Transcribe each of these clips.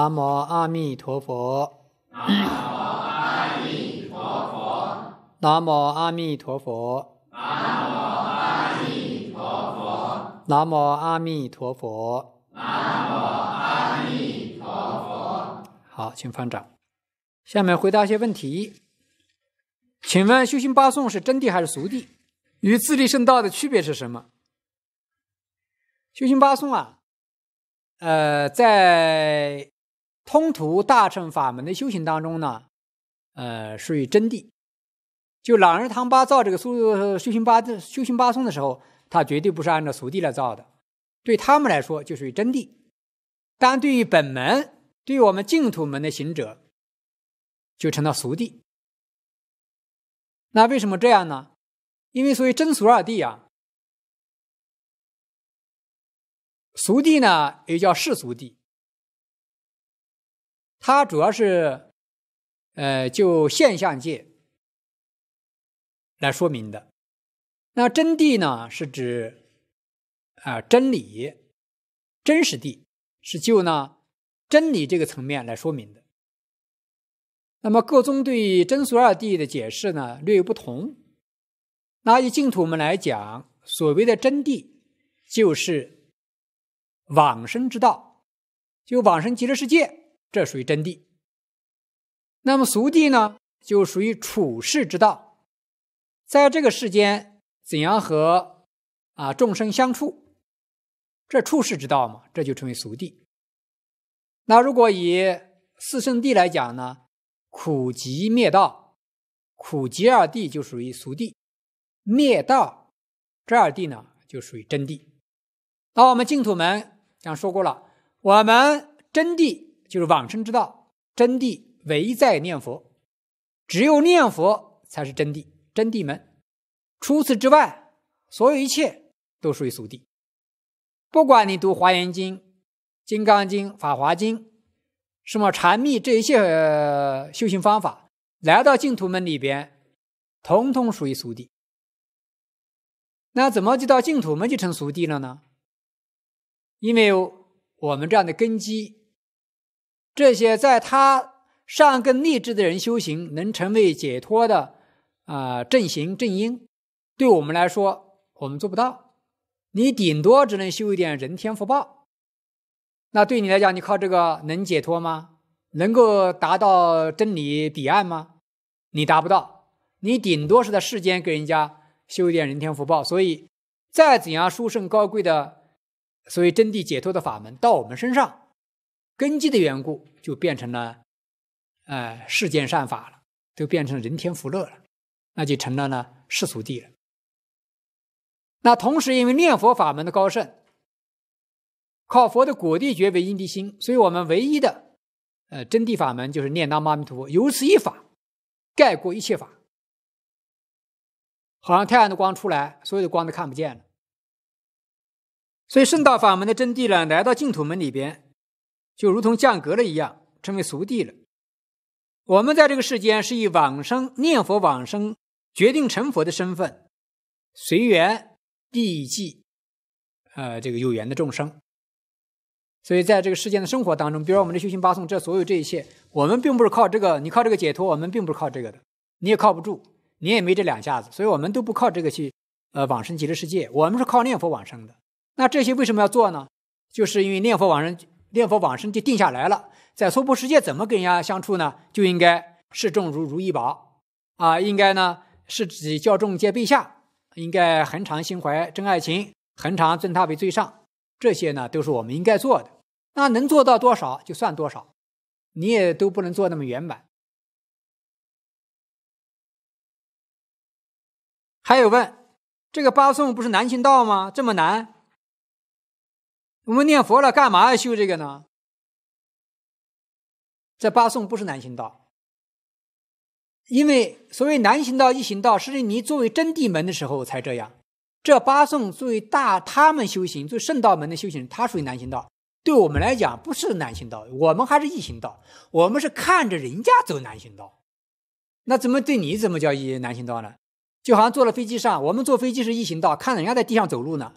南无阿弥陀佛，南无阿弥陀佛，南无阿弥陀佛，南无阿弥陀佛，南无阿弥陀佛，南无阿弥陀佛。好，请方丈，下面回答一些问题。请问，修行八颂是真谛还是俗谛？与自力圣道的区别是什么？修行八颂啊，呃，在。通途大乘法门的修行当中呢，呃，属于真谛。就朗日唐巴造这个修修行八修行八颂的时候，他绝对不是按照俗地来造的。对他们来说就属于真谛。但对于本门，对于我们净土门的行者，就成了俗谛。那为什么这样呢？因为所谓真俗二谛啊，俗谛呢也叫世俗谛，它主要是，呃，就现象界来说明的。那真谛呢，是指啊真理、真实谛，是就呢真理这个层面来说明的。那么各宗对真俗二谛的解释呢略有不同。那以净土我们来讲，所谓的真谛就是往生之道，就往生极乐世界。这属于真谛。那么俗谛呢，就属于处世之道，在这个世间怎样和啊众生相处？这处世之道嘛，这就称为俗谛。那如果以四圣谛来讲呢，苦集灭道，苦集二谛就属于俗谛，灭道这二谛呢就属于真谛。那我们净土门讲说过了，我们真谛。就是往生之道，真谛唯在念佛，只有念佛才是真谛，真谛门。除此之外，所有一切都属于俗谛。不管你读《华严经》《金刚经》《法华经》，什么禅密，这一切修行方法，来到净土门里边，统统属于俗谛。那怎么就到净土门就成俗谛了呢？因为我们这样的根基。这些在他上根励志的人修行能成为解脱的啊正行正因，对我们来说我们做不到，你顶多只能修一点人天福报，那对你来讲你靠这个能解脱吗？能够达到真理彼岸吗？你达不到，你顶多是在世间给人家修一点人天福报，所以再怎样殊胜高贵的所谓真谛解脱的法门到我们身上。根基的缘故，就变成了，呃，世间善法了，都变成人天福乐了，那就成了呢世俗地了。那同时，因为念佛法门的高盛，靠佛的果地觉为因地心，所以我们唯一的，呃，真谛法门就是念阿弥陀佛。由此一法，盖过一切法，好像太阳的光出来，所有的光都看不见了。所以圣道法门的真谛呢，来到净土门里边。就如同降格了一样，成为俗谛了。我们在这个世间是以往生念佛往生决定成佛的身份，随缘地济呃这个有缘的众生。所以在这个世间的生活当中，比如说我们的修行八颂，这所有这一切，我们并不是靠这个，你靠这个解脱，我们并不是靠这个的，你也靠不住，你也没这两下子，所以我们都不靠这个去呃往生极乐世界，我们是靠念佛往生的。那这些为什么要做呢？就是因为念佛往生。念佛往生就定下来了，在娑婆世界怎么跟人家相处呢？就应该示众如如意宝啊，应该呢是己教众皆陛下，应该恒常心怀真爱情，恒常尊他为最上。这些呢都是我们应该做的。那能做到多少就算多少，你也都不能做那么圆满。还有问，这个八送不是难行道吗？这么难？我们念佛了，干嘛要修这个呢？这八颂不是南行道，因为所谓南行道、一行道，是你作为真地门的时候才这样。这八颂作为大他们修行、作为圣道门的修行，它属于南行道。对我们来讲，不是南行道，我们还是一行道。我们是看着人家走南行道，那怎么对你怎么叫异南行道呢？就好像坐了飞机上，我们坐飞机是一行道，看人家在地上走路呢。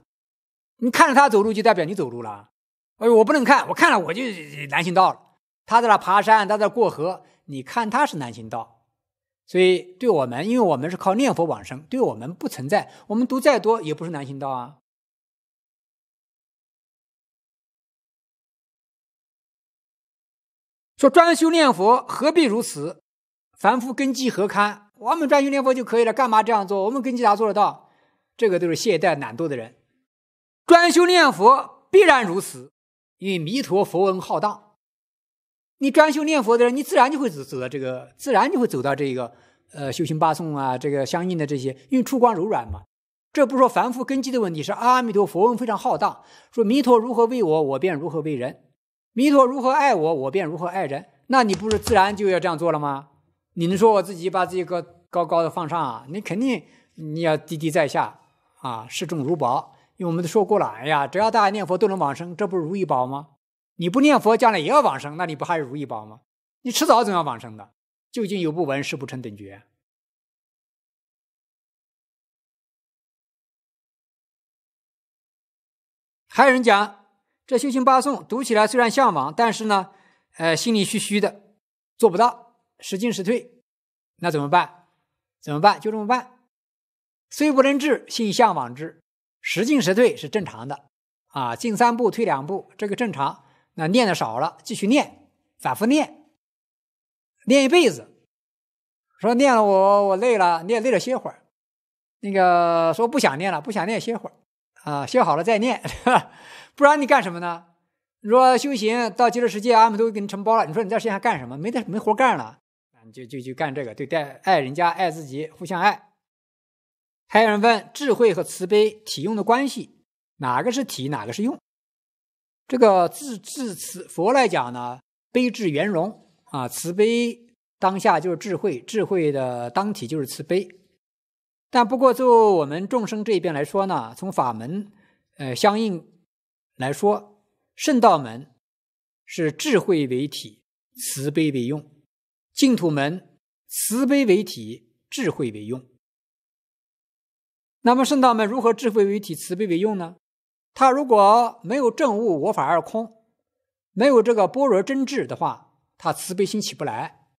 你看着他走路，就代表你走路了。哎呦，我不能看，我看了我就难行道了。他在那爬山，他在过河，你看他是难行道。所以对我们，因为我们是靠念佛往生，对我们不存在。我们读再多也不是难行道啊。说专修念佛何必如此？凡夫根基何堪？我们专修念佛就可以了，干嘛这样做？我们根基咋做得到？这个都是懈怠懒惰的人。专修念佛必然如此，因为弥陀佛恩浩荡。你专修念佛的人，你自然就会走走到这个，自然就会走到这个，呃，修行八颂啊，这个相应的这些，因为出光柔软嘛。这不是说凡夫根基的问题，是阿弥陀佛恩非常浩荡。说弥陀如何为我，我便如何为人；弥陀如何爱我，我便如何爱人。那你不是自然就要这样做了吗？你能说我自己把自己高高高的放上啊？你肯定你要低低在下啊，视重如宝。因为我们都说过了，哎呀，只要大家念佛都能往生，这不是如意宝吗？你不念佛将来也要往生，那你不还是如意宝吗？你迟早总要往生的。究竟有不闻，是不成等觉。还有人讲，这修行八颂读起来虽然向往，但是呢，呃，心里虚虚的，做不到，时进时退，那怎么办？怎么办？就这么办，虽不能至，心向往之。时进时退是正常的，啊，进三步退两步，这个正常。那念的少了，继续念，反复念，念一辈子。说念了我我累了，你也累了，歇会儿。那个说不想念了，不想念，歇会儿啊，歇好了再念，不然你干什么呢？你说修行到极乐世界，阿弥陀给你承包了，你说你在世界上干什么？没得没活干了，就就就干这个，对待爱人家爱自己，互相爱。还有人问智慧和慈悲体用的关系，哪个是体，哪个是用？这个自自词佛来讲呢，悲智圆融啊，慈悲当下就是智慧，智慧的当体就是慈悲。但不过就我们众生这边来说呢，从法门呃相应来说，圣道门是智慧为体，慈悲为用；净土门慈悲为体，智慧为用。那么圣道门如何智慧为体，慈悲为用呢？他如果没有正悟我法二空，没有这个般若真智的话，他慈悲心起不来。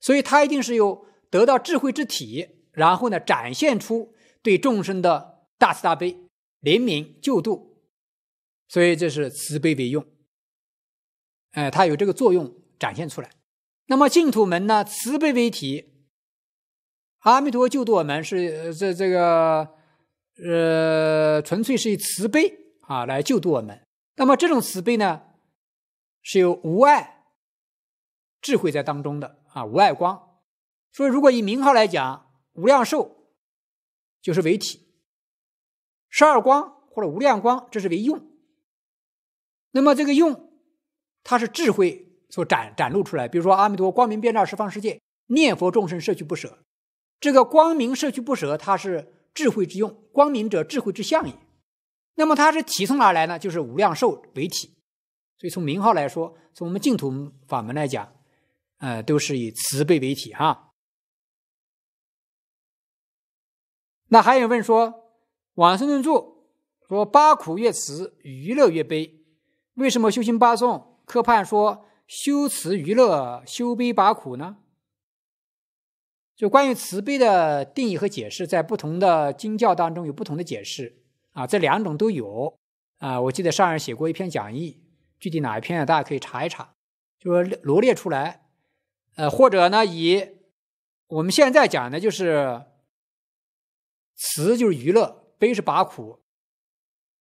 所以他一定是有得到智慧之体，然后呢展现出对众生的大慈大悲、怜悯救度。所以这是慈悲为用，哎，他有这个作用展现出来。那么净土门呢，慈悲为体。阿弥陀救度我们是这这个呃纯粹是以慈悲啊来救度我们。那么这种慈悲呢，是有无爱智慧在当中的啊无爱光。所以如果以名号来讲，无量寿就是为体，十二光或者无量光这是为用。那么这个用，它是智慧所展展露出来。比如说阿弥陀光明遍照十方世界，念佛众生摄取不舍。这个光明社区不舍，它是智慧之用，光明者智慧之相也。那么它是体从哪来呢？就是无量寿为体。所以从名号来说，从我们净土法门来讲，呃，都是以慈悲为体哈。那还有问说，往生论注说八苦越慈，娱乐越悲，为什么修行八颂刻判说修慈娱乐修悲八苦呢？就关于慈悲的定义和解释，在不同的经教当中有不同的解释啊，这两种都有啊。我记得上人写过一篇讲义，具体哪一篇大家可以查一查，就说罗列出来，呃，或者呢，以我们现在讲的，就是慈就是娱乐，悲是拔苦，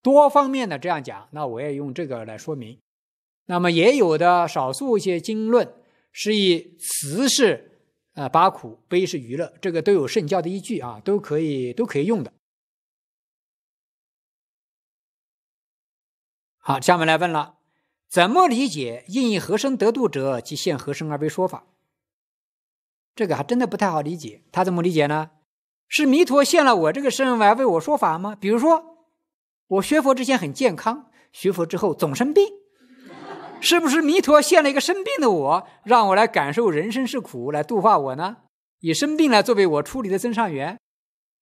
多方面的这样讲。那我也用这个来说明。那么也有的少数一些经论是以慈是。啊，八苦悲是娱乐，这个都有圣教的依据啊，都可以，都可以用的。好，下面来问了，怎么理解应以和声得度者，即现和声而为说法？这个还真的不太好理解。他怎么理解呢？是弥陀现了我这个身来为我说法吗？比如说，我学佛之前很健康，学佛之后总生病。是不是弥陀现了一个生病的我，让我来感受人生是苦，来度化我呢？以生病来作为我处理的增上缘，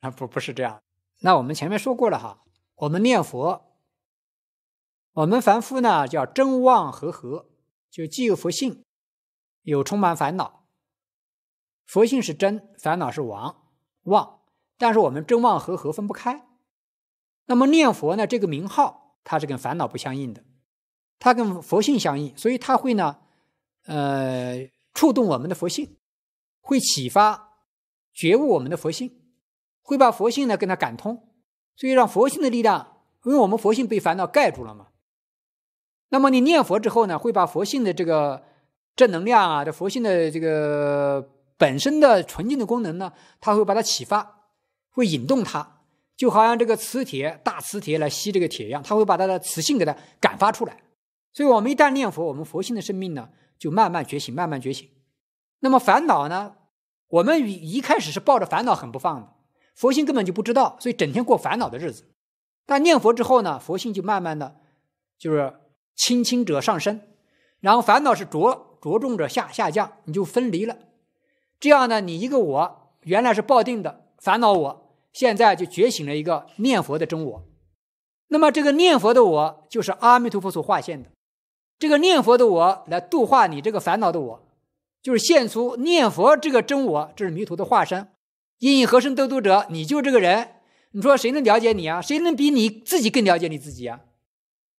啊不不是这样。那我们前面说过了哈，我们念佛，我们凡夫呢叫真妄和合，就既有佛性，有充满烦恼。佛性是真，烦恼是妄妄，但是我们真妄和合分不开。那么念佛呢，这个名号它是跟烦恼不相应的。它跟佛性相应，所以它会呢，呃，触动我们的佛性，会启发觉悟我们的佛性，会把佛性呢跟它感通，所以让佛性的力量，因为我们佛性被烦恼盖住了嘛。那么你念佛之后呢，会把佛性的这个正能量啊，这佛性的这个本身的纯净的功能呢，它会把它启发，会引动它，就好像这个磁铁大磁铁来吸这个铁一样，它会把它的磁性给它感发出来。所以，我们一旦念佛，我们佛性的生命呢，就慢慢觉醒，慢慢觉醒。那么，烦恼呢？我们一一开始是抱着烦恼很不放的，佛性根本就不知道，所以整天过烦恼的日子。但念佛之后呢，佛性就慢慢的就是轻轻者上升，然后烦恼是着着重者下下降，你就分离了。这样呢，你一个我原来是抱定的烦恼我，现在就觉醒了一个念佛的真我。那么，这个念佛的我就是阿弥陀佛所化现的。这个念佛的我来度化你这个烦恼的我，就是现出念佛这个真我，这是迷途的化身。因以和身得度者，你就这个人。你说谁能了解你啊？谁能比你自己更了解你自己啊？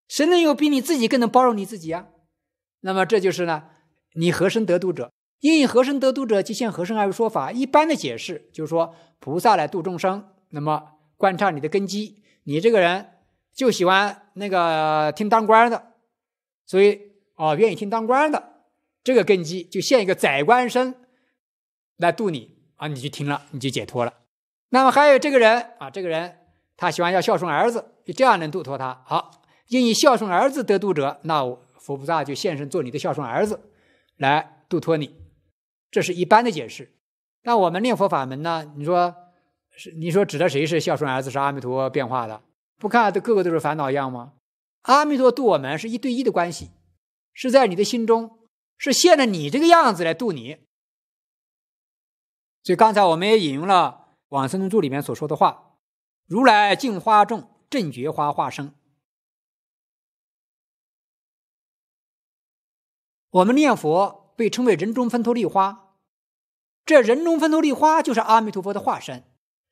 谁能有比你自己更能包容你自己啊？那么这就是呢，你和身得度者？因以和身得度者，即现和身而为说法？一般的解释就是说，菩萨来度众生，那么观察你的根基，你这个人就喜欢那个听当官的。所以啊，愿意听当官的这个根基，就现一个宰官身来度你啊，你就听了，你就解脱了。那么还有这个人啊，这个人他喜欢要孝顺儿子，就这样能度脱他。好，因以孝顺儿子得度者，那我佛菩萨就现身做你的孝顺儿子来度脱你。这是一般的解释。那我们念佛法门呢，你说是你说指的谁是孝顺儿子？是阿弥陀变化的？不看都个个都是烦恼样吗？阿弥陀度我们是一对一的关系，是在你的心中，是现着你这个样子来度你。所以刚才我们也引用了《往生论注》里面所说的话：“如来净花众正觉花化生。”我们念佛被称为人中分头利花，这人中分头利花就是阿弥陀佛的化身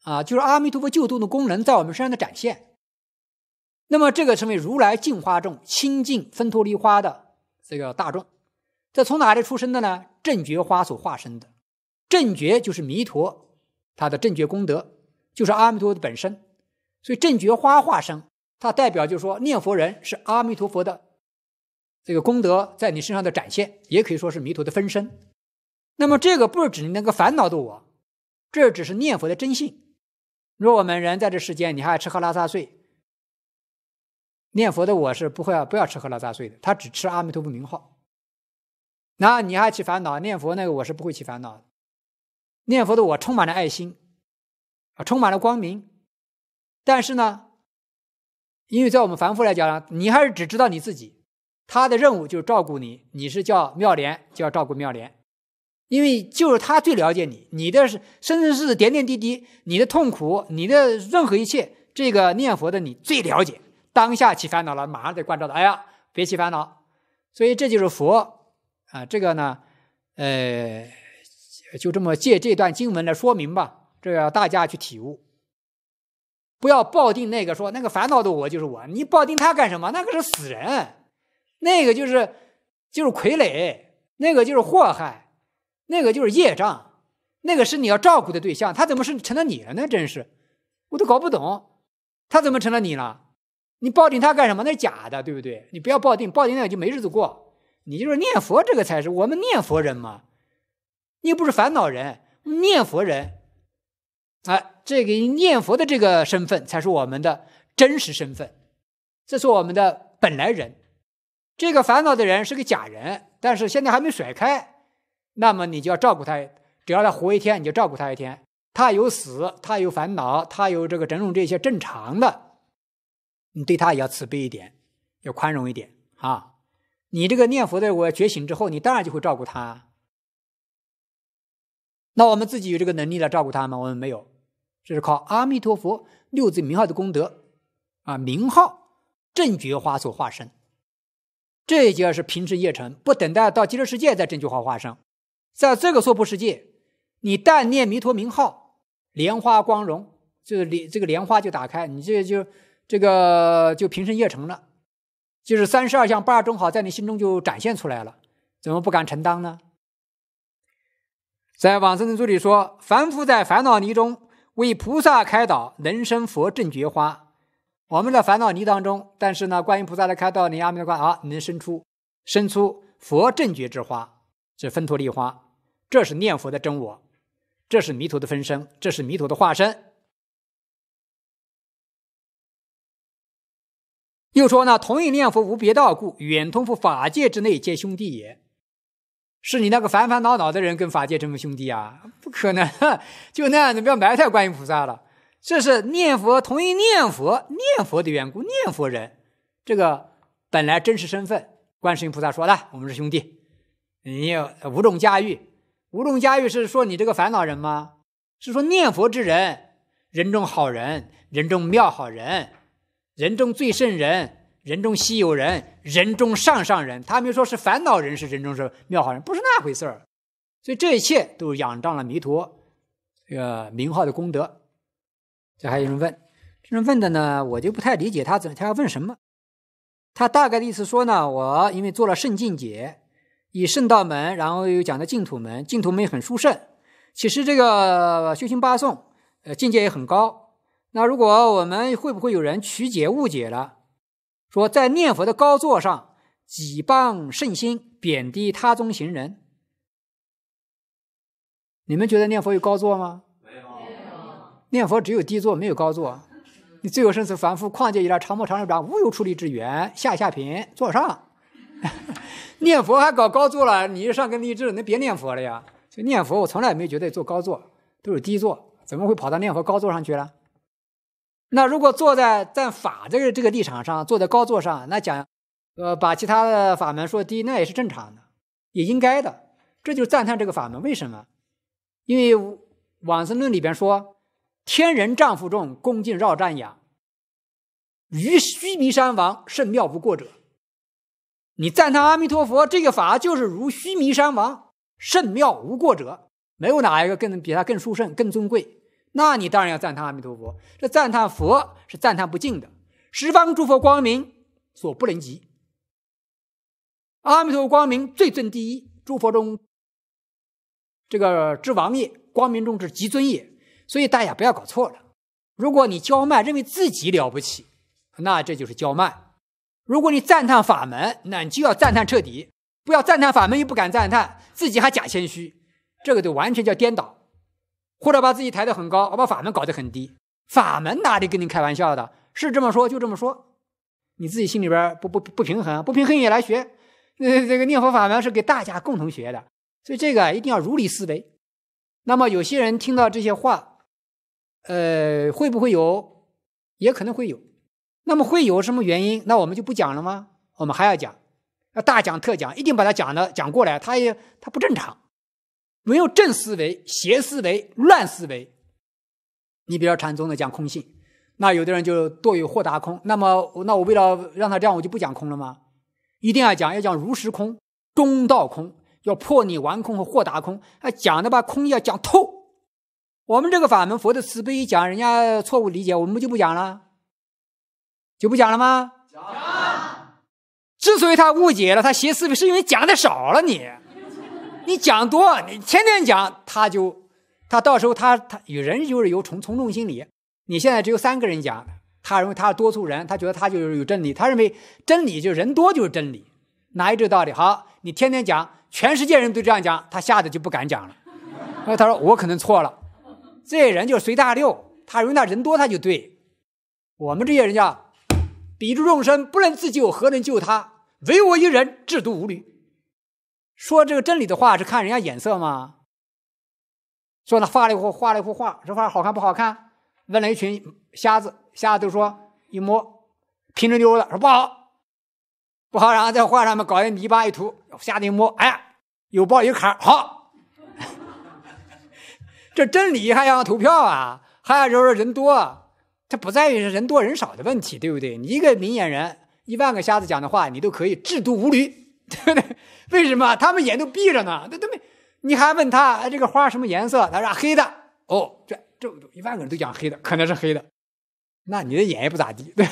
啊，就是阿弥陀佛救度的功能在我们身上的展现。那么，这个称为如来净化众清净分陀利花的这个大众，这从哪里出生的呢？正觉花所化身的，正觉就是弥陀，他的正觉功德就是阿弥陀的本身，所以正觉花化身，它代表就是说念佛人是阿弥陀佛的这个功德在你身上的展现，也可以说是弥陀的分身。那么，这个不是指那个烦恼的我，这只是念佛的真性。若我们人在这世间，你还吃喝拉撒睡。念佛的我是不会不要吃喝拉撒睡的，他只吃阿弥陀佛名号。那你还起烦恼？念佛那个我是不会起烦恼的。念佛的我充满了爱心啊，充满了光明。但是呢，因为在我们凡夫来讲呢，你还是只知道你自己。他的任务就是照顾你，你是叫妙莲，就要照顾妙莲。因为就是他最了解你，你的生生世世点点滴滴，你的痛苦，你的任何一切，这个念佛的你最了解。当下起烦恼了，马上得关照他。哎呀，别起烦恼。所以这就是佛啊，这个呢，呃，就这么借这段经文来说明吧，这要大家去体悟，不要抱定那个说那个烦恼的我就是我，你抱定他干什么？那个是死人，那个就是就是傀儡，那个就是祸害，那个就是业障，那个是你要照顾的对象，他怎么是成了你了呢？真是，我都搞不懂，他怎么成了你了？你抱定他干什么？那是假的，对不对？你不要抱定，抱定那个就没日子过。你就是念佛这个才是我们念佛人嘛，你又不是烦恼人，念佛人，啊，这个念佛的这个身份才是我们的真实身份，这是我们的本来人。这个烦恼的人是个假人，但是现在还没甩开，那么你就要照顾他，只要他活一天，你就照顾他一天。他有死，他有烦恼，他有这个整容这些正常的。你对他也要慈悲一点，要宽容一点啊！你这个念佛的，我觉醒之后，你当然就会照顾他。那我们自己有这个能力来照顾他吗？我们没有，这是靠阿弥陀佛六字名号的功德啊！名号正觉花所化身，这就节是平时业成，不等待到极乐世界再正觉花化身，在这个娑婆世界，你但念弥陀名号，莲花光荣，就是莲这个莲花就打开，你这就。这个就平生业成了，就是三十二相八种好，在你心中就展现出来了，怎么不敢承担呢？在往生的助里说，凡夫在烦恼泥中，为菩萨开导，能生佛正觉花。我们的烦恼泥当中，但是呢，观音菩萨的开导，你阿弥陀佛啊，能生出生出佛正觉之花，是分陀利花，这是念佛的真我，这是弥陀的分身，这是弥陀的化身。又说呢，同一念佛无别道故，远通乎法界之内，皆兄弟也。是你那个烦烦恼恼的人跟法界成为兄弟啊？不可能，就那样子不要埋汰观音菩萨了。这是念佛，同一念佛念佛的缘故。念佛人，这个本来真实身份，观世音菩萨说的，我们是兄弟。你有五种驾驭，五种驾驭是说你这个烦恼人吗？是说念佛之人，人中好人，人中妙好人。人中最胜人，人中稀有人，人中上上人。他没说是烦恼人，是人中是妙好人，不是那回事儿。所以这一切都仰仗了弥陀这个名号的功德。这还有人问，这人问的呢，我就不太理解他怎他要问什么。他大概的意思说呢，我因为做了圣境解，以圣道门，然后又讲的净土门，净土门也很殊胜。其实这个修行八颂，呃，境界也很高。那如果我们会不会有人曲解误解了？说在念佛的高座上挤棒圣心，贬低他中行人。你们觉得念佛有高座吗？没有，念佛只有低座，没有高座。你最有生死凡夫况且以来长莫长寿者，无有出离之缘，下下品坐上。念佛还搞高座了，你上根立志，那别念佛了呀。所以念佛我从来也没觉得坐高座，都是低座，怎么会跑到念佛高座上去了？那如果坐在在法这个这个立场上，坐在高座上，那讲，呃，把其他的法门说低，那也是正常的，也应该的。这就是赞叹这个法门，为什么？因为往生论里边说，天人丈夫众恭敬绕瞻仰，如须弥山王甚妙不过者。你赞叹阿弥陀佛这个法，就是如须弥山王甚妙无过者，没有哪一个更比他更殊胜、更尊贵。那你当然要赞叹阿弥陀佛，这赞叹佛是赞叹不尽的，十方诸佛光明所不能及，阿弥陀佛光明最尊第一，诸佛中这个之王也，光明中之极尊也。所以大家不要搞错了，如果你骄慢认为自己了不起，那这就是骄慢；如果你赞叹法门，那你就要赞叹彻底，不要赞叹法门又不敢赞叹，自己还假谦虚，这个就完全叫颠倒。或者把自己抬得很高，我把法门搞得很低，法门哪里跟你开玩笑的？是这么说，就这么说，你自己心里边不不不平衡，不平衡也来学，呃，这个念佛法门是给大家共同学的，所以这个一定要如理思维。那么有些人听到这些话，呃，会不会有？也可能会有。那么会有什么原因？那我们就不讲了吗？我们还要讲，要大讲特讲，一定把它讲的讲过来，他也他不正常。没有正思维、邪思维、乱思维。你比如禅宗的讲空性，那有的人就堕于豁达空。那么，那我为了让他这样，我就不讲空了吗？一定要讲，要讲如实空、中道空，要破你玩空和豁达空。哎，讲的把空要讲透。我们这个法门，佛的慈悲讲人家错误理解，我们就不讲了，就不讲了吗？讲。之所以他误解了，他邪思维是因为讲的少了你。你讲多，你天天讲，他就，他到时候他他与人就是有从从众心理。你现在只有三个人讲，他认为他是多数人，他觉得他就是有真理，他认为真理就是人多就是真理，哪有这道理？好，你天天讲，全世界人都这样讲，他吓得就不敢讲了。他说我可能错了，这些人就是随大流，他认为那人多他就对。我们这些人叫，彼诸众生不能自救，何能救他？唯我一人至度无虑。说这个真理的话是看人家眼色吗？说他画了一幅画了一幅画，这画好看不好看？问了一群瞎子，瞎子都说一摸平着溜的，说不好不好。然后在画上面搞一泥巴一涂，瞎子一摸，哎呀，有包有坎好。这真理还要投票啊？还要就是人多，这不在于是人多人少的问题，对不对？你一个明眼人，一万个瞎子讲的话，你都可以制毒无驴。为什么他们眼都闭着呢？那都没，你还问他这个花什么颜色？他说黑的。哦，这这么一万个人都讲黑的，可能是黑的。那你的眼也不咋地。对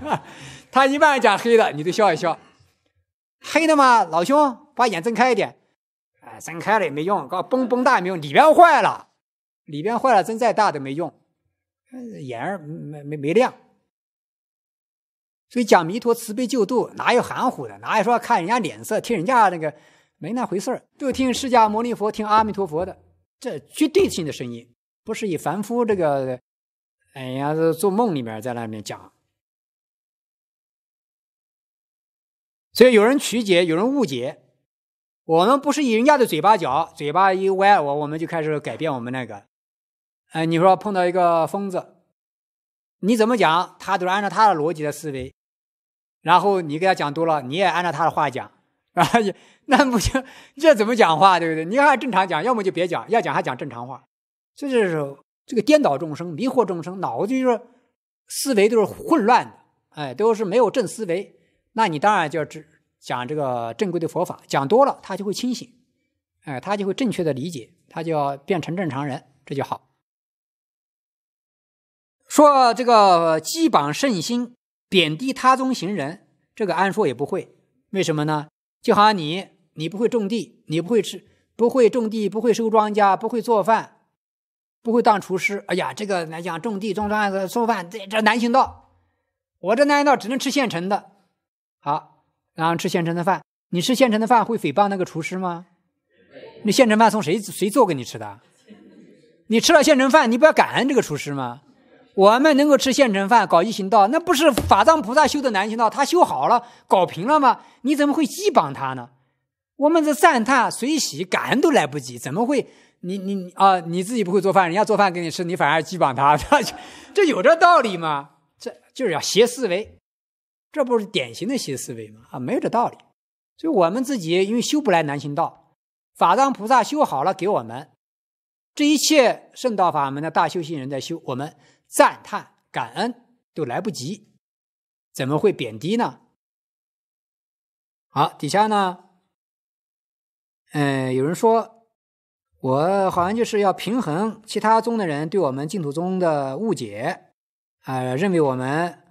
他一万个讲黑的，你就笑一笑。黑的吗，老兄，把眼睁开一点。哎，睁开了也没用，搞绷绷大也没用，里边坏了，里边坏了，睁再大都没用。眼儿没没没亮。所以讲弥陀慈悲救度，哪有含糊的？哪有说看人家脸色、听人家那个没那回事儿？都听释迦牟尼佛、听阿弥陀佛的，这绝对性的声音，不是以凡夫这个哎呀，做梦里面在那边讲。所以有人曲解，有人误解。我们不是以人家的嘴巴讲，嘴巴一歪，我我们就开始改变我们那个。哎，你说碰到一个疯子，你怎么讲，他都是按照他的逻辑的思维。然后你给他讲多了，你也按照他的话讲啊，那不行，这怎么讲话对不对？你要按正常讲，要么就别讲，要讲还讲正常话，这就是这个颠倒众生、迷惑众生，脑子就是思维都是混乱的，哎，都是没有正思维。那你当然就要只讲这个正规的佛法，讲多了他就会清醒，哎，他就会正确的理解，他就要变成正常人，这就好。说这个基榜圣心。贬低他宗行人，这个安说也不会，为什么呢？就好像你，你不会种地，你不会吃，不会种地，不会收庄稼，不会做饭，不会当厨师。哎呀，这个来讲种地、种庄稼、做饭，这这难行道。我这难行道只能吃现成的。好，然后吃现成的饭。你吃现成的饭会诽谤那个厨师吗？那现成饭从谁谁做给你吃的？你吃了现成饭，你不要感恩这个厨师吗？我们能够吃现成饭，搞一行道，那不是法藏菩萨修的南行道？他修好了，搞平了吗？你怎么会讥谤他呢？我们这赞叹、随喜、感恩都来不及，怎么会你你啊？你自己不会做饭，人家做饭给你吃，你反而讥谤他？他 这有这道理吗？这就是要邪思维，这不是典型的邪思维吗？啊，没有这道理。所以我们自己因为修不来南行道，法藏菩萨修好了给我们，这一切圣道法门的大修行人在修我们。赞叹、感恩都来不及，怎么会贬低呢？好，底下呢，嗯，有人说我好像就是要平衡其他宗的人对我们净土宗的误解啊，认为我们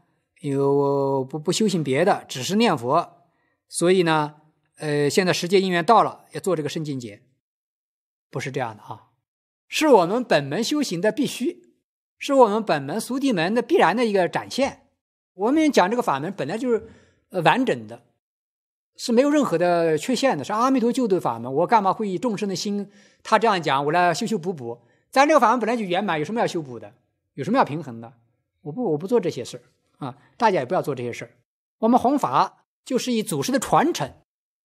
有不不修行别的，只是念佛，所以呢，呃，现在时间因缘到了，要做这个圣净节，不是这样的啊，是我们本门修行的必须。是我们本门、俗地门的必然的一个展现。我们讲这个法门本来就是呃完整的，是没有任何的缺陷的，是阿弥陀救度法门。我干嘛会以众生的心他这样讲，我来修修补补？咱这个法门本来就圆满，有什么要修补的？有什么要平衡的？我不，我不做这些事啊！大家也不要做这些事我们弘法就是以祖师的传承，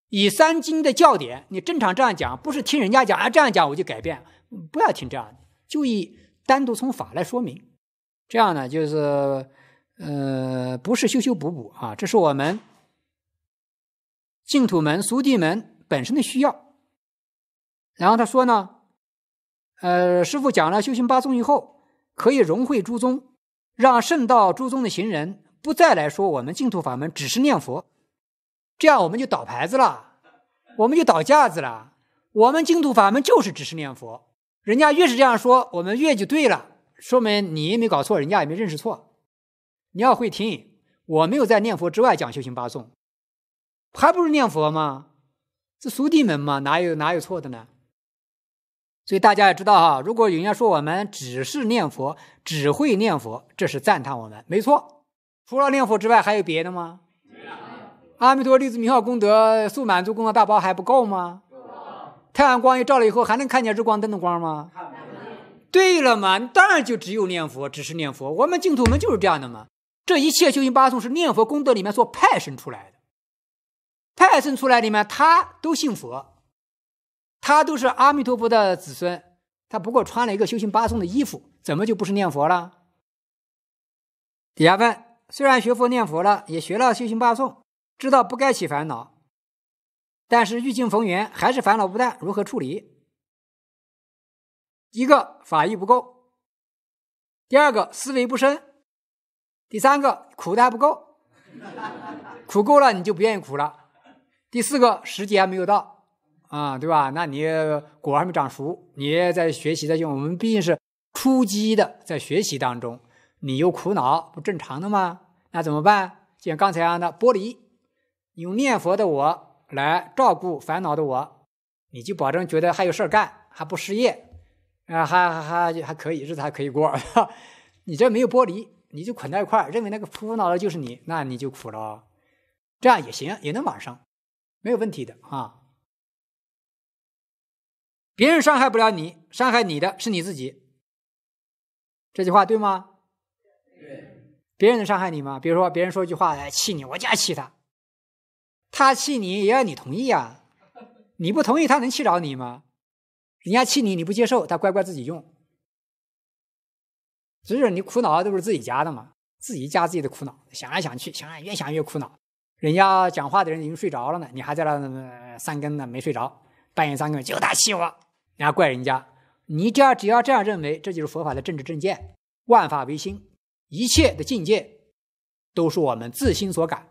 以三经的教典，你正常这样讲，不是听人家讲啊这样讲我就改变，不要听这样的，就以。单独从法来说明，这样呢，就是呃，不是修修补补啊，这是我们净土门、俗地门本身的需要。然后他说呢，呃，师傅讲了修行八宗以后，可以融会诸宗，让圣道诸宗的行人不再来说我们净土法门只是念佛，这样我们就倒牌子了，我们就倒架子了，我们净土法门就是只是念佛。人家越是这样说，我们越就对了，说明你也没搞错，人家也没认识错。你要会听，我没有在念佛之外讲修行八颂，还不是念佛吗？这殊地门嘛，哪有哪有错的呢？所以大家也知道哈，如果有人说我们只是念佛，只会念佛，这是赞叹我们没错。除了念佛之外，还有别的吗？阿弥陀佛名号功德、素满足功德大包还不够吗？太阳光一照了以后，还能看见日光灯的光吗？对了嘛，当然就只有念佛，只是念佛。我们净土门就是这样的嘛。这一切修行八颂是念佛功德里面所派生出来的，派生出来里面他都信佛，他都是阿弥陀佛的子孙，他不过穿了一个修行八颂的衣服，怎么就不是念佛了？底下问：虽然学佛念佛了，也学了修行八颂，知道不该起烦恼。但是遇境逢源，还是烦恼不断，如何处理？一个法意不够，第二个思维不深，第三个苦的还不够，苦够了你就不愿意苦了。第四个时间还没有到啊，对吧？那你果还没长熟，你在学习，在用。我们毕竟是初级的，在学习当中，你有苦恼不正常的吗？那怎么办？像刚才一样的剥离，用念佛的我。来照顾烦恼的我，你就保证觉得还有事儿干，还不失业，啊，还还还还可以，日子还可以过。你这没有剥离，你就捆在一块，认为那个苦恼的就是你，那你就苦了。这样也行，也能往上，没有问题的啊。别人伤害不了你，伤害你的是你自己。这句话对吗？对。别人能伤害你吗？比如说，别人说一句话来气你，我就要气他。他气你也要你同意啊，你不同意他能气着你吗？人家气你你不接受，他乖乖自己用。只是你苦恼都是自己家的嘛，自己家自己的苦恼。想来想去，想来越想越苦恼。人家讲话的人已经睡着了呢，你还在那三更呢没睡着，半夜三更就他气我，你还怪人家。你只要只要这样认为，这就是佛法的政治正见。万法唯心，一切的境界都是我们自心所感。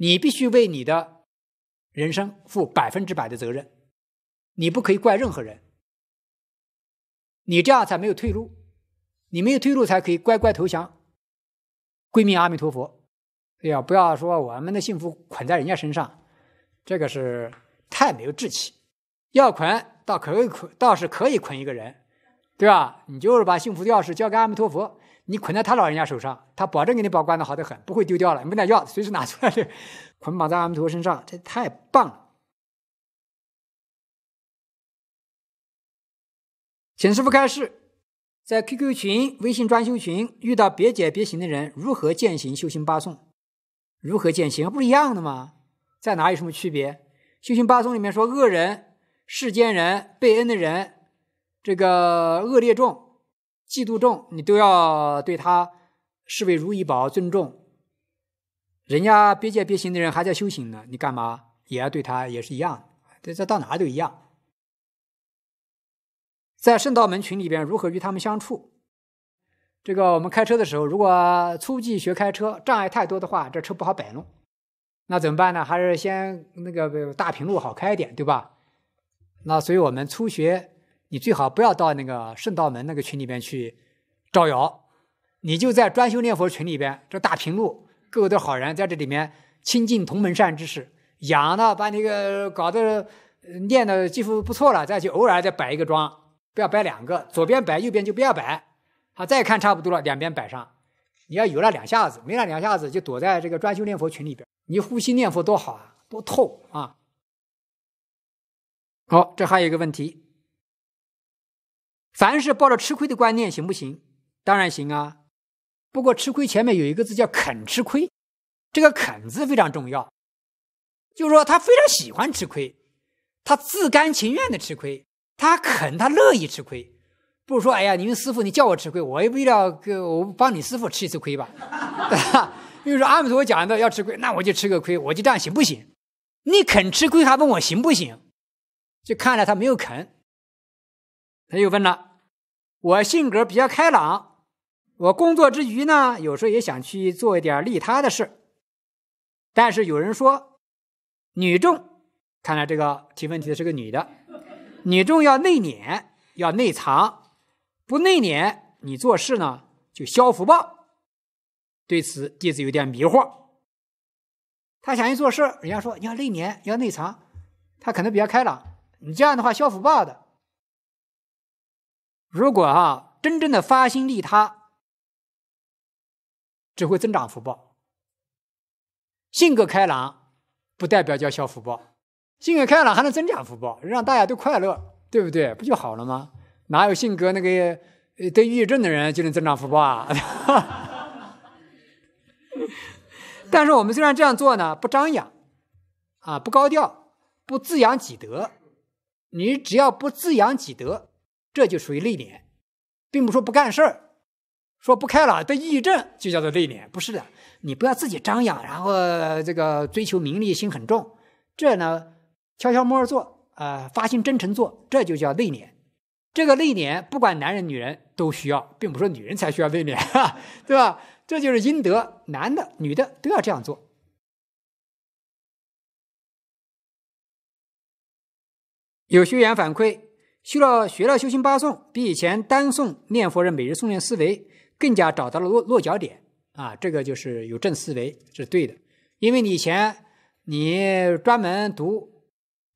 你必须为你的人生负百分之百的责任，你不可以怪任何人。你这样才没有退路，你没有退路才可以乖乖投降。归命阿弥陀佛！哎呀，不要说我们的幸福捆在人家身上，这个是太没有志气。要捆倒可以捆，倒是可以捆一个人，对吧？你就是把幸福钥匙交给阿弥陀佛。你捆在他老人家手上，他保证给你保管的好得很，不会丢掉了。没点药，随时拿出来，捆绑在阿弥陀佛身上，这太棒了。请师傅开示，在 QQ 群、微信装修群遇到别解别行的人，如何践行修行八颂？如何践行？不一样的吗？在哪有什么区别？修行八颂里面说，恶人、世间人、被恩的人，这个恶劣众。嫉妒重，你都要对他视为如意宝尊重。人家别界别行的人还在修行呢，你干嘛也要对他也是一样？这这到哪都一样。在圣道门群里边如何与他们相处？这个我们开车的时候，如果初级学开车障碍太多的话，这车不好摆弄，那怎么办呢？还是先那个大平路好开一点，对吧？那所以我们初学。你最好不要到那个圣道门那个群里边去招摇，你就在专修念佛群里边，这大屏幕各个都好人，在这里面亲近同门善知识，养呢，把你个搞得练得几乎不错了，再去偶尔再摆一个桩，不要摆两个，左边摆，右边就不要摆，好，再看差不多了，两边摆上。你要有了两下子，没那两下子就躲在这个专修念佛群里边，你呼吸念佛多好啊，多透啊。好，这还有一个问题。凡是抱着吃亏的观念，行不行？当然行啊。不过吃亏前面有一个字叫“肯吃亏”，这个“肯”字非常重要。就是说他非常喜欢吃亏，他自甘情愿的吃亏，他肯，他乐意吃亏。不是说，哎呀，你们师傅你叫我吃亏，我也不要给我帮你师傅吃一次亏吧。为 说阿弥陀佛讲的要吃亏，那我就吃个亏，我就这样行不行？你肯吃亏还问我行不行？就看来他没有肯，他又问了。我性格比较开朗，我工作之余呢，有时候也想去做一点利他的事。但是有人说，女众，看来这个提问题的是个女的，女众要内敛，要内藏，不内敛，你做事呢就消福报。对此，弟子有点迷惑。他想去做事，人家说要内敛，要内藏，他可能比较开朗，你这样的话消福报的。如果啊，真正的发心利他，只会增长福报。性格开朗不代表叫小福报，性格开朗还能增长福报，让大家都快乐，对不对？不就好了吗？哪有性格那个得抑郁症的人就能增长福报啊？但是我们虽然这样做呢，不张扬，啊，不高调，不自养己德。你只要不自养己德。这就属于内敛，并不说不干事儿，说不开朗，得抑郁症就叫做内敛，不是的，你不要自己张扬，然后这个追求名利心很重，这呢悄悄摸着做，啊，发心真诚做，这就叫内敛。这个内敛，不管男人女人都需要，并不是说女人才需要内敛，对吧？这就是阴德，男的女的都要这样做。有学员反馈。去了学了修行八颂，比以前单诵念佛人每日诵念思维更加找到了落落脚点啊！这个就是有正思维是对的，因为你以前你专门读，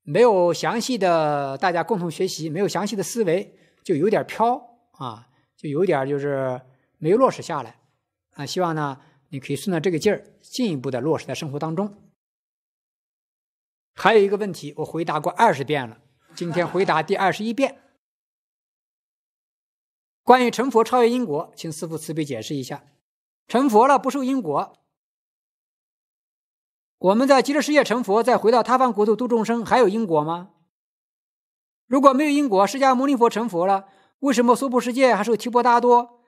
没有详细的大家共同学习，没有详细的思维，就有点飘啊，就有点就是没有落实下来啊。希望呢，你可以顺着这个劲儿，进一步的落实在生活当中。还有一个问题，我回答过二十遍了。今天回答第二十一遍。关于成佛超越因果，请师父慈悲解释一下：成佛了不受因果。我们在极乐世界成佛，再回到他方国土度众生，还有因果吗？如果没有因果，释迦牟尼佛成佛了，为什么娑婆世界还受提婆达多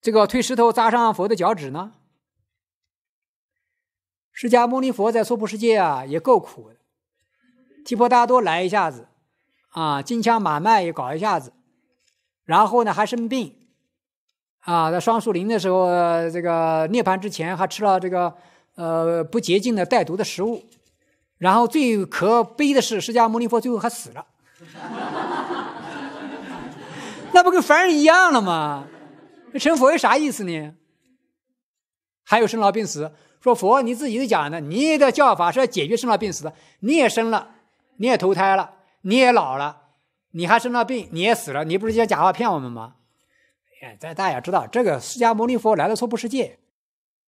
这个推石头砸上佛的脚趾呢？释迦牟尼佛在娑婆世界啊，也够苦的。提婆达多来一下子，啊，金枪马卖也搞一下子，然后呢还生病，啊，在双树林的时候，这个涅槃之前还吃了这个呃不洁净的带毒的食物，然后最可悲的是释迦牟尼佛最后还死了，那不跟凡人一样了吗？那成佛有啥意思呢？还有生老病死，说佛你自己都讲的，你的教法是要解决生老病死，的，你也生了。你也投胎了，你也老了，你还生了病，你也死了，你不是讲假话骗我们吗？哎，在大家知道这个释迦牟尼佛来到娑婆世界，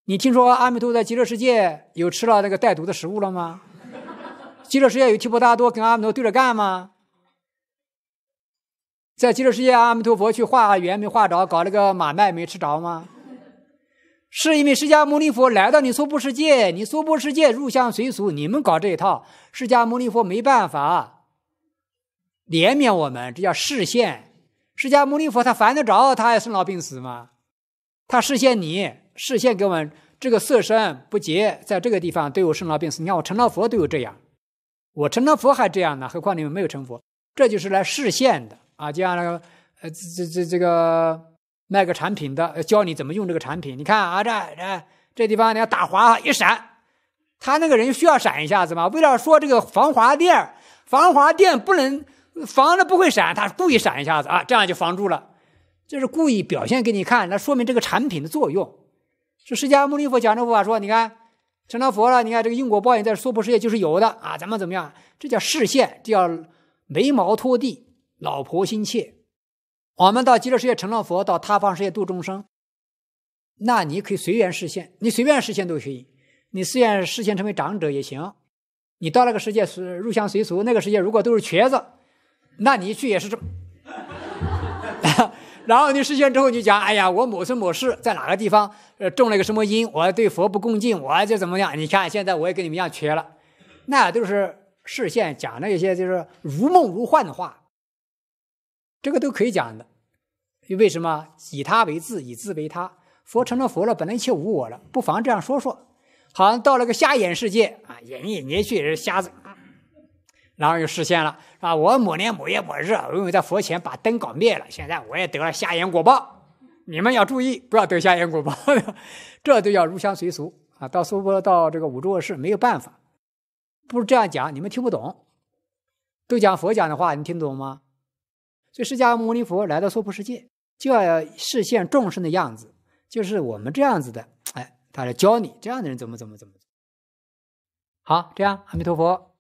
你听说阿弥陀在极乐世界有吃了那个带毒的食物了吗？极乐世界有提婆达多跟阿弥陀对着干吗？在极乐世界，阿弥陀佛去化缘没化着，搞了个马卖没吃着吗？是因为释迦牟尼佛来到你娑婆世界，你娑婆世界入乡随俗，你们搞这一套，释迦牟尼佛没办法，怜悯我们，这叫示现。释迦牟尼佛他烦得着，他也生老病死吗？他示现你，示现给我们这个色身不洁，在这个地方都有生老病死。你看我成了佛都有这样，我成了佛还这样呢，何况你们没有成佛？这就是来示现的啊！就像那个，呃，这这这这个。卖个产品的，教你怎么用这个产品。你看啊，这这这地方你要打滑一闪，他那个人需要闪一下子嘛？为了说这个防滑垫，防滑垫不能防的不会闪，他故意闪一下子啊，这样就防住了。这是故意表现给你看，那说明这个产品的作用。是释迦牟尼佛讲这佛法说，你看成了佛了，你看这个因果报应在娑婆世界就是有的啊。咱们怎么样？这叫示现，叫眉毛拖地，老婆心切。我们到极乐世界成了佛，到他方世界度众生，那你可以随缘实现，你随便实现可以，你随便实现成为长者也行。你到那个世界是入乡随俗，那个世界如果都是瘸子，那你去也是这。然后你实现之后就讲：哎呀，我某生某世在哪个地方呃种了一个什么因，我对佛不恭敬，我就怎么样？你看现在我也跟你们一样瘸了，那都是视线讲的一些就是如梦如幻的话。这个都可以讲的，为什么以他为自，以自为他？佛成了佛了，本来一切无我了，不妨这样说说。好像到了个瞎眼世界啊，眼也眼去也是瞎子，然后又实现了啊！我某年某月某日，因为在佛前把灯搞灭了，现在我也得了瞎眼果报。你们要注意，不要得瞎眼果报，这都要入乡随俗啊！到娑婆到这个五浊世没有办法，不这样讲你们听不懂，都讲佛讲的话，你听懂吗？所以释迦牟尼佛来到娑婆世界，就要示现众生的样子，就是我们这样子的，哎，他来教你这样的人怎么怎么怎么好，这样阿弥陀佛。